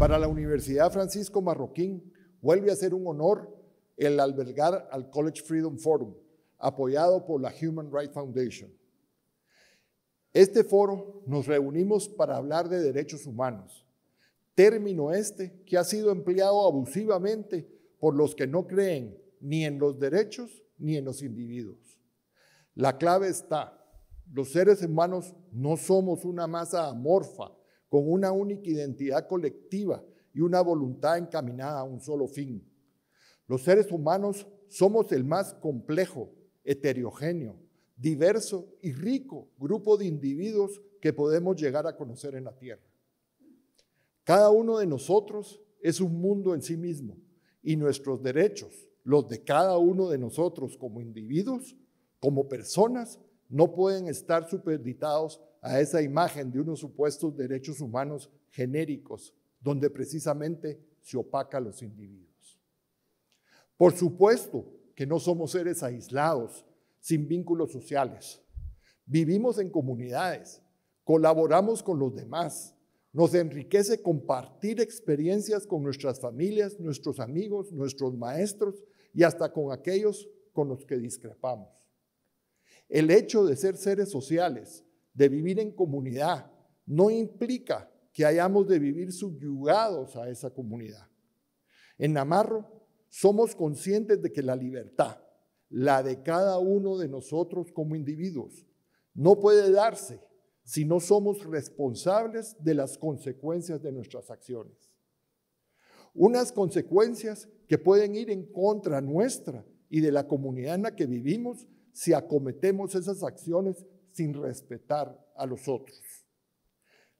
Para la Universidad Francisco Marroquín vuelve a ser un honor el albergar al College Freedom Forum, apoyado por la Human Rights Foundation. Este foro nos reunimos para hablar de derechos humanos, término este que ha sido empleado abusivamente por los que no creen ni en los derechos ni en los individuos. La clave está, los seres humanos no somos una masa amorfa con una única identidad colectiva y una voluntad encaminada a un solo fin. Los seres humanos somos el más complejo, heterogéneo, diverso y rico grupo de individuos que podemos llegar a conocer en la Tierra. Cada uno de nosotros es un mundo en sí mismo y nuestros derechos, los de cada uno de nosotros como individuos, como personas, no pueden estar supeditados a esa imagen de unos supuestos derechos humanos genéricos, donde precisamente se opaca a los individuos. Por supuesto que no somos seres aislados, sin vínculos sociales. Vivimos en comunidades, colaboramos con los demás, nos enriquece compartir experiencias con nuestras familias, nuestros amigos, nuestros maestros y hasta con aquellos con los que discrepamos. El hecho de ser seres sociales de vivir en comunidad, no implica que hayamos de vivir subyugados a esa comunidad. En Namarro somos conscientes de que la libertad, la de cada uno de nosotros como individuos, no puede darse si no somos responsables de las consecuencias de nuestras acciones. Unas consecuencias que pueden ir en contra nuestra y de la comunidad en la que vivimos si acometemos esas acciones sin respetar a los otros.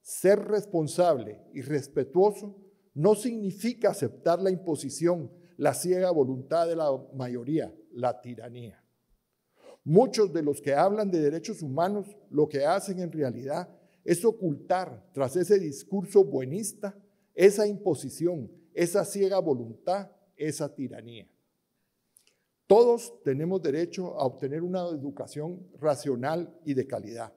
Ser responsable y respetuoso no significa aceptar la imposición, la ciega voluntad de la mayoría, la tiranía. Muchos de los que hablan de derechos humanos lo que hacen en realidad es ocultar tras ese discurso buenista esa imposición, esa ciega voluntad, esa tiranía. Todos tenemos derecho a obtener una educación racional y de calidad.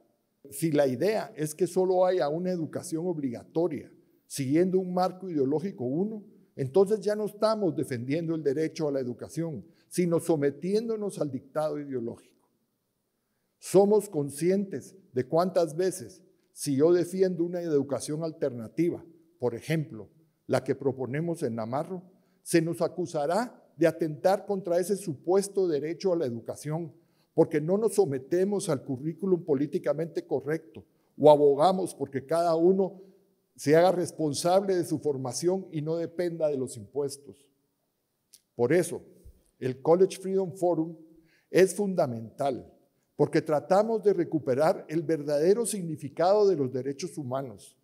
Si la idea es que solo haya una educación obligatoria, siguiendo un marco ideológico uno, entonces ya no estamos defendiendo el derecho a la educación, sino sometiéndonos al dictado ideológico. Somos conscientes de cuántas veces, si yo defiendo una educación alternativa, por ejemplo, la que proponemos en Namarro, se nos acusará de atentar contra ese supuesto derecho a la educación, porque no nos sometemos al currículum políticamente correcto o abogamos porque cada uno se haga responsable de su formación y no dependa de los impuestos. Por eso, el College Freedom Forum es fundamental, porque tratamos de recuperar el verdadero significado de los derechos humanos.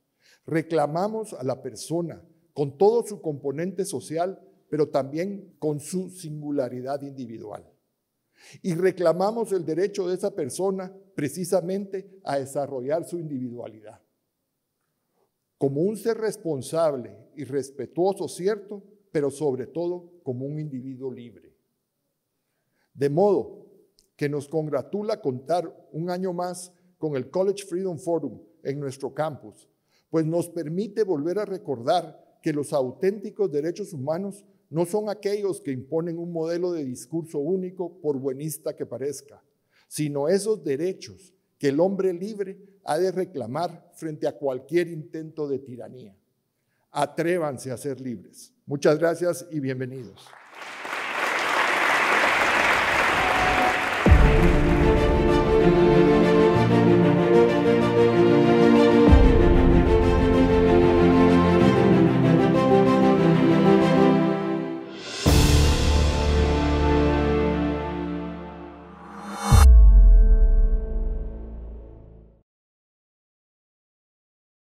Reclamamos a la persona, con todo su componente social, pero también con su singularidad individual. Y reclamamos el derecho de esa persona precisamente a desarrollar su individualidad. Como un ser responsable y respetuoso, cierto, pero sobre todo como un individuo libre. De modo que nos congratula contar un año más con el College Freedom Forum en nuestro campus, pues nos permite volver a recordar que los auténticos derechos humanos no son aquellos que imponen un modelo de discurso único por buenista que parezca, sino esos derechos que el hombre libre ha de reclamar frente a cualquier intento de tiranía. Atrévanse a ser libres. Muchas gracias y bienvenidos.